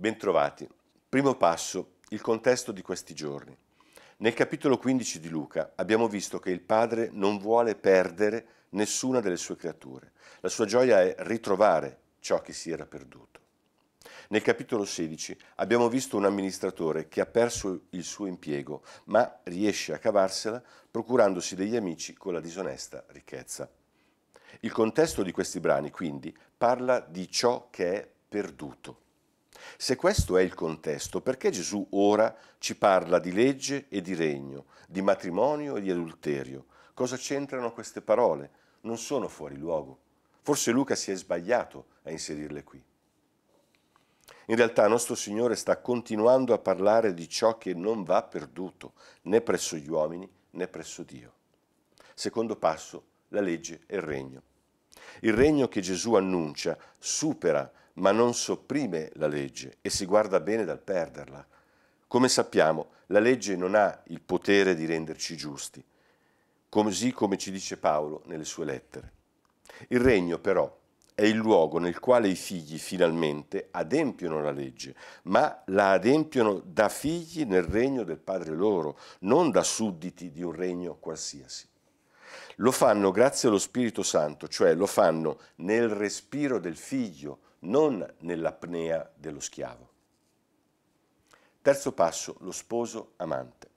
Bentrovati. Primo passo, il contesto di questi giorni. Nel capitolo 15 di Luca abbiamo visto che il Padre non vuole perdere nessuna delle sue creature. La sua gioia è ritrovare ciò che si era perduto. Nel capitolo 16 abbiamo visto un amministratore che ha perso il suo impiego, ma riesce a cavarsela procurandosi degli amici con la disonesta ricchezza. Il contesto di questi brani, quindi, parla di ciò che è perduto. Se questo è il contesto, perché Gesù ora ci parla di legge e di regno, di matrimonio e di adulterio? Cosa c'entrano queste parole? Non sono fuori luogo. Forse Luca si è sbagliato a inserirle qui. In realtà nostro Signore sta continuando a parlare di ciò che non va perduto, né presso gli uomini né presso Dio. Secondo passo, la legge e il regno. Il regno che Gesù annuncia supera ma non sopprime la legge e si guarda bene dal perderla. Come sappiamo, la legge non ha il potere di renderci giusti, così come ci dice Paolo nelle sue lettere. Il regno però è il luogo nel quale i figli finalmente adempiono la legge, ma la adempiono da figli nel regno del Padre loro, non da sudditi di un regno qualsiasi. Lo fanno grazie allo Spirito Santo, cioè lo fanno nel respiro del figlio, non nell'apnea dello schiavo. Terzo passo, lo sposo amante.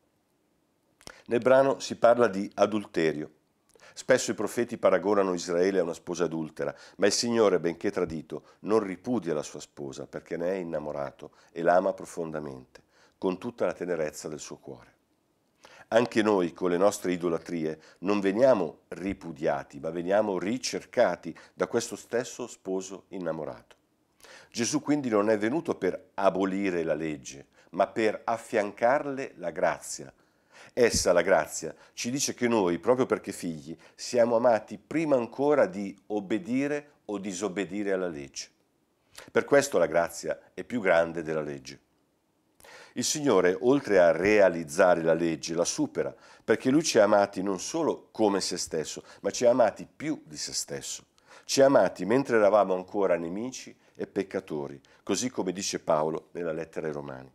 Nel brano si parla di adulterio. Spesso i profeti paragonano Israele a una sposa adultera, ma il Signore, benché tradito, non ripudia la sua sposa perché ne è innamorato e l'ama profondamente, con tutta la tenerezza del suo cuore. Anche noi con le nostre idolatrie non veniamo ripudiati, ma veniamo ricercati da questo stesso sposo innamorato. Gesù quindi non è venuto per abolire la legge, ma per affiancarle la grazia. Essa, la grazia, ci dice che noi, proprio perché figli, siamo amati prima ancora di obbedire o disobbedire alla legge. Per questo la grazia è più grande della legge. Il Signore, oltre a realizzare la legge, la supera, perché Lui ci ha amati non solo come se stesso, ma ci ha amati più di se stesso. Ci ha amati mentre eravamo ancora nemici e peccatori, così come dice Paolo nella lettera ai Romani.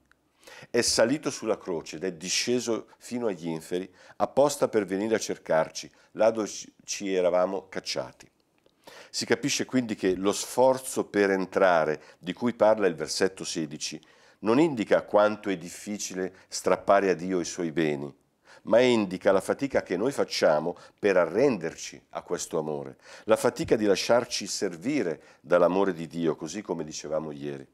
È salito sulla croce ed è disceso fino agli inferi, apposta per venire a cercarci, là dove ci eravamo cacciati. Si capisce quindi che lo sforzo per entrare, di cui parla il versetto 16, non indica quanto è difficile strappare a Dio i suoi beni, ma indica la fatica che noi facciamo per arrenderci a questo amore, la fatica di lasciarci servire dall'amore di Dio, così come dicevamo ieri.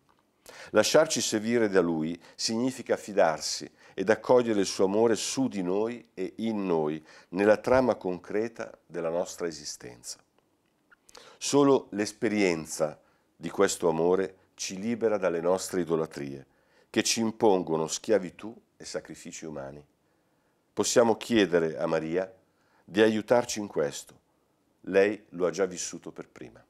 Lasciarci servire da Lui significa fidarsi ed accogliere il suo amore su di noi e in noi, nella trama concreta della nostra esistenza. Solo l'esperienza di questo amore ci libera dalle nostre idolatrie che ci impongono schiavitù e sacrifici umani. Possiamo chiedere a Maria di aiutarci in questo. Lei lo ha già vissuto per prima.